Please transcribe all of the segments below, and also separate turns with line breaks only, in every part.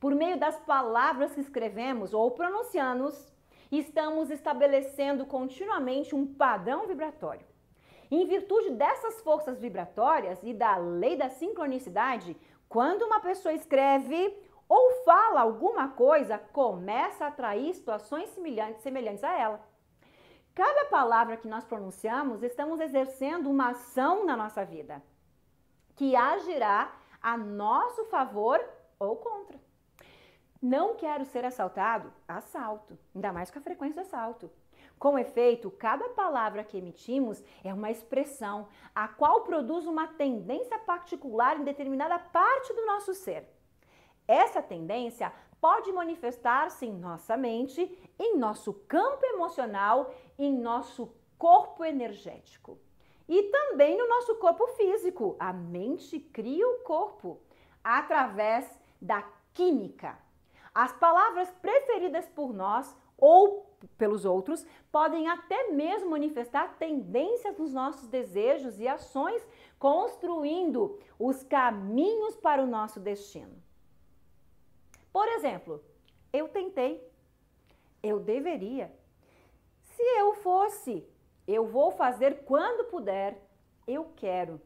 Por meio das palavras que escrevemos ou pronunciamos, estamos estabelecendo continuamente um padrão vibratório. Em virtude dessas forças vibratórias e da lei da sincronicidade, quando uma pessoa escreve ou fala alguma coisa, começa a atrair situações semelhantes, semelhantes a ela. Cada palavra que nós pronunciamos, estamos exercendo uma ação na nossa vida que agirá a nosso favor ou contra. Não quero ser assaltado? Assalto. Ainda mais com a frequência do assalto. Com efeito, cada palavra que emitimos é uma expressão, a qual produz uma tendência particular em determinada parte do nosso ser. Essa tendência pode manifestar-se em nossa mente, em nosso campo emocional, em nosso corpo energético. E também no nosso corpo físico. A mente cria o corpo através da química as palavras preferidas por nós ou pelos outros podem até mesmo manifestar tendências nos nossos desejos e ações, construindo os caminhos para o nosso destino. Por exemplo, eu tentei, eu deveria. Se eu fosse, eu vou fazer quando puder, eu quero.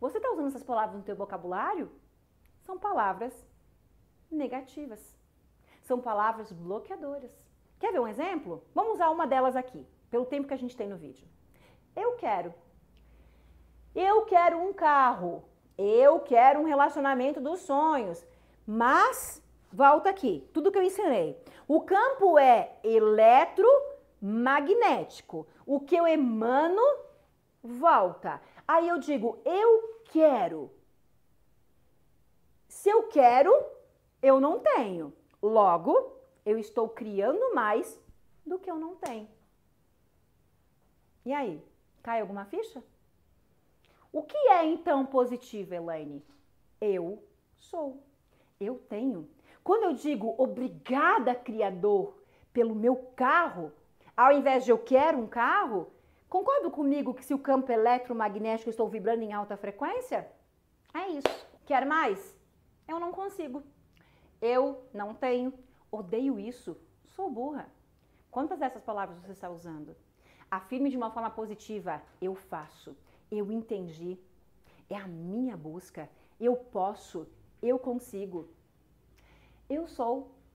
Você está usando essas palavras no seu vocabulário? São palavras negativas. São palavras bloqueadoras. Quer ver um exemplo? Vamos usar uma delas aqui, pelo tempo que a gente tem no vídeo. Eu quero. Eu quero um carro. Eu quero um relacionamento dos sonhos. Mas, volta aqui, tudo que eu ensinei. O campo é eletromagnético. O que eu emano, volta. Aí eu digo, eu quero. Se eu quero, eu não tenho. Logo, eu estou criando mais do que eu não tenho. E aí, cai alguma ficha? O que é então positivo, Elaine? Eu sou. Eu tenho. Quando eu digo obrigada, Criador, pelo meu carro, ao invés de eu quero um carro, concorda comigo que se o campo eletromagnético estou vibrando em alta frequência? É isso. Quer mais? Eu não consigo. Eu não tenho. Odeio isso. Sou burra. Quantas dessas palavras você está usando? Afirme de uma forma positiva: eu faço, eu entendi, é a minha busca, eu posso, eu consigo. Eu sou